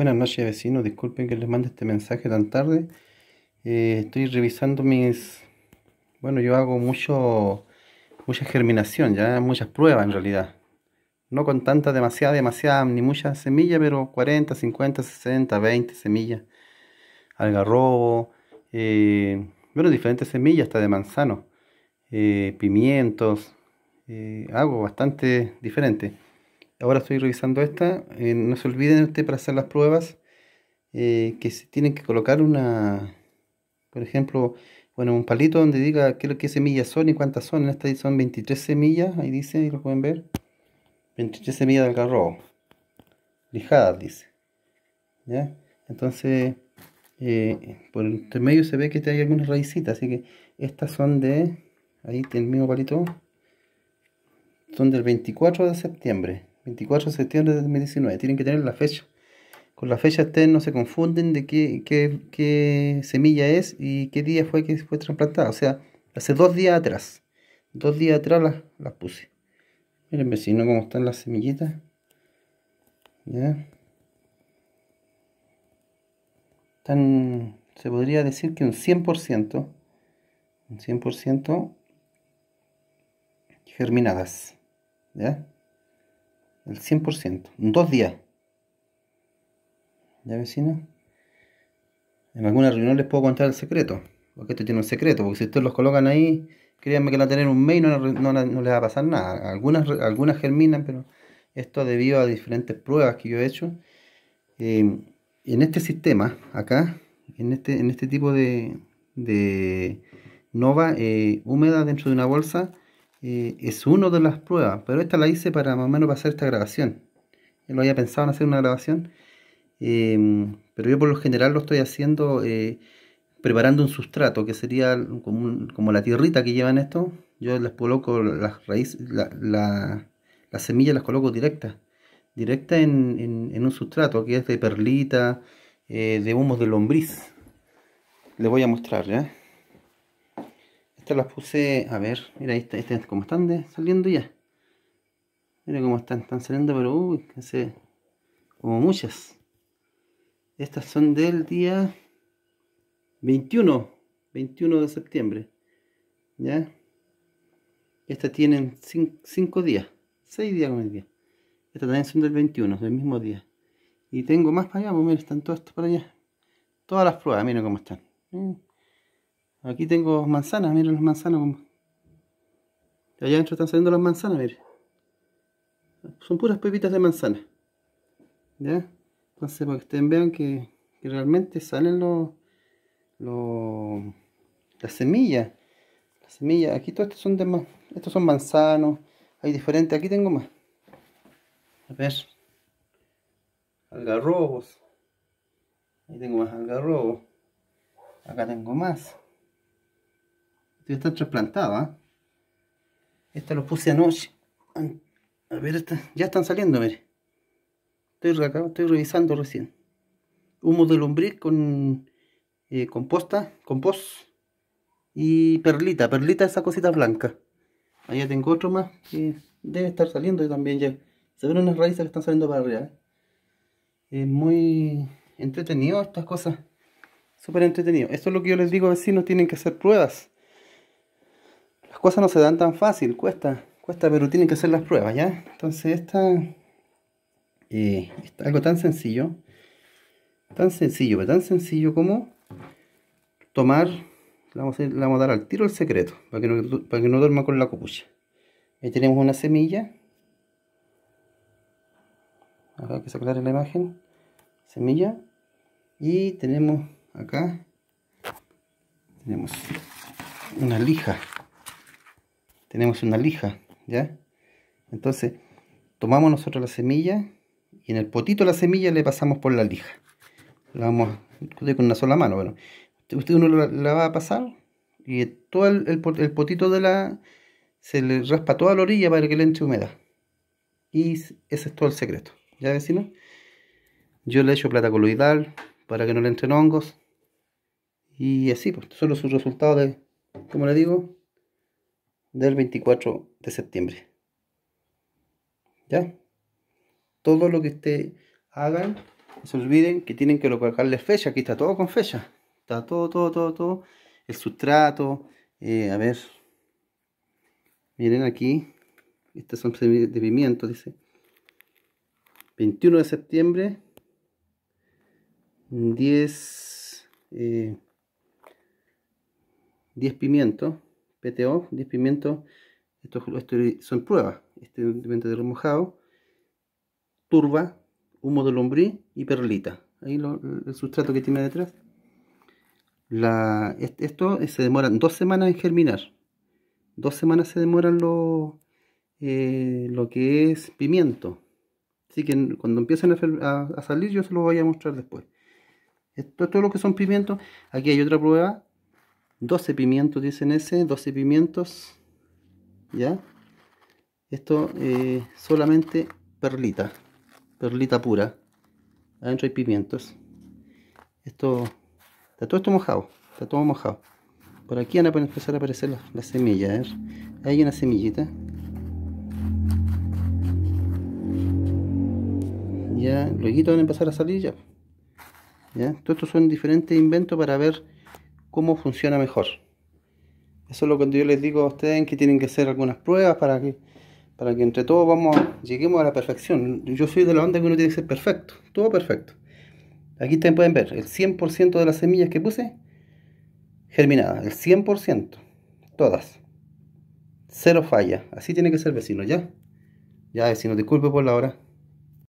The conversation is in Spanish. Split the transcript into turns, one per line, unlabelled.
Buenas noches vecinos, disculpen que les mande este mensaje tan tarde. Eh, estoy revisando mis... Bueno, yo hago mucho, mucha germinación, ya muchas pruebas en realidad. No con tanta, demasiada, demasiada, ni muchas semillas, pero 40, 50, 60, 20 semillas. Algarrobo, eh, bueno, diferentes semillas, hasta de manzano, eh, pimientos. hago bastante diferente. Ahora estoy revisando esta. Eh, no se olviden ustedes para hacer las pruebas eh, que tienen que colocar una, por ejemplo, bueno, un palito donde diga qué, semillas son y cuántas son. En esta son 23 semillas, ahí dice, ahí lo pueden ver. 23 semillas de algarrobo. Lijadas, dice. ¿Ya? Entonces, eh, por el medio se ve que hay algunas raicitas, así que estas son de, ahí tiene el mismo palito, son del 24 de septiembre. 24 de septiembre de 2019. Tienen que tener la fecha. Con la fecha ustedes no se confunden de qué, semilla es y qué día fue que fue trasplantada. O sea, hace dos días atrás. Dos días atrás las, las puse. Miren vecino cómo están las semillitas. Ya. Están, se podría decir que un 100%. Un 100% germinadas. ¿Ya? El 100%. En dos días. ¿Ya vecino? En alguna reunión les puedo contar el secreto. Porque esto tiene un secreto. Porque si ustedes los colocan ahí, créanme que la tener un mes y no, no, no, les va a pasar nada. Algunas, algunas germinan, pero esto debido a diferentes pruebas que yo he hecho. Eh, en este sistema, acá, en este, en este tipo de, de nova eh, húmeda dentro de una bolsa, eh, es uno de las pruebas, pero esta la hice para más o menos para hacer esta grabación. Yo lo había pensado en hacer una grabación, em, pero yo por lo general lo estoy haciendo eh, preparando un sustrato, que sería como, la tierrita que llevan esto. Yo les coloco las raíces, las semillas las coloco directas, directa en, en, un sustrato que es de perlita, eh, de humos de lombriz. Les voy a mostrar, ¿ya? las puse, a ver, mira, ahí como están saliendo ya. Mira cómo están, están saliendo, pero uy, como muchas. Estas son del día 21, 21 de septiembre. ¿Ya? Estas tienen 5 días, 6 días con el día. Estas también son del 21, del mismo día. Y tengo más para allá, pues mira, están todas para allá. Todas las pruebas, miren cómo están. ¿eh? Aquí tengo manzanas, miren las manzanas. Allá adentro están saliendo las manzanas, miren. Son puras pepitas de manzana. ¿Ya? Entonces, para que ustedes vean que, realmente salen los, los... las semillas. Las semillas. Aquí todos estos son de Estos son manzanos. Hay diferentes. Aquí tengo más. A ver. Algarrobos. Ahí tengo más algarrobos. Acá tengo más están trasplantadas. Esta lo puse anoche. A ver, ya están saliendo, Estoy, revisando recién. Humo de lombriz con eh, composta, compost y perlita, perlita esa cosita blanca. Allá tengo otro más que debe estar saliendo también ya. Se ven unas raíces que están saliendo para arriba. ¿eh? Es muy entretenido estas cosas. Súper entretenido. Esto es lo que yo les digo a no tienen que hacer pruebas las cosas no se dan tan fácil, cuesta, cuesta, pero tienen que hacer las pruebas, ¿ya? Entonces esta, eh, está algo tan sencillo, tan sencillo, pero tan sencillo como tomar, vamos, a dar al tiro el secreto, para que no, duerma con la copucha. Ahí tenemos una semilla, acá hay que aclare la imagen, semilla, y tenemos acá, tenemos una lija tenemos una lija, ¿ya? Entonces, tomamos nosotros la semilla y en el potito de la semilla le pasamos por la lija. La vamos con una sola mano, bueno. Usted uno la, va a pasar y todo el, potito de la... se le raspa toda la orilla para que le entre humedad. Y ese es todo el secreto, ¿ya vecinos? Yo le echo plata coloidal para que no le entren hongos. Y así, pues, solo su resultado de, como le digo, del 24 de septiembre. ¿Ya? Todo lo que ustedes hagan, no se olviden que tienen que colocarle fecha. Aquí está todo con fecha. Está todo, todo, todo, todo. El sustrato. Eh, a ver. Miren aquí. Estas son de pimiento, dice. 21 de septiembre. 10. 10 eh, pimientos. PTO, 10 pimientos, estos, este, son pruebas, este pimiento de remojado, turba, humo de lombriz y perlita. Ahí el sustrato que tiene detrás. esto eh, se demoran dos semanas en germinar. Dos semanas se demoran lo, eh, lo que es pimiento. Así que cuando empiecen a, salir yo se los voy a mostrar después. Esto es todo lo que son pimientos. Aquí hay otra prueba 12 pimientos, dicen ese, 12 pimientos, ¿ya? Esto eh, solamente perlita, perlita pura. Adentro hay pimientos. Esto, está todo esto mojado, está todo mojado. Por aquí van a empezar a aparecer las, semillas, Hay una semillita. Ya, luego van a empezar a salir ya. ¿Ya? Todo esto son diferentes inventos para ver cómo funciona mejor. Eso es lo que yo les digo a ustedes, que tienen que hacer algunas pruebas para que, para que entre todos lleguemos a la perfección. Yo soy de la onda que uno tiene que ser perfecto, todo perfecto. Aquí ustedes pueden ver, el 100% de las semillas que puse, germinadas, el 100%, todas. Cero falla, así tiene que ser vecino, ¿ya? Ya vecino, disculpe por la hora.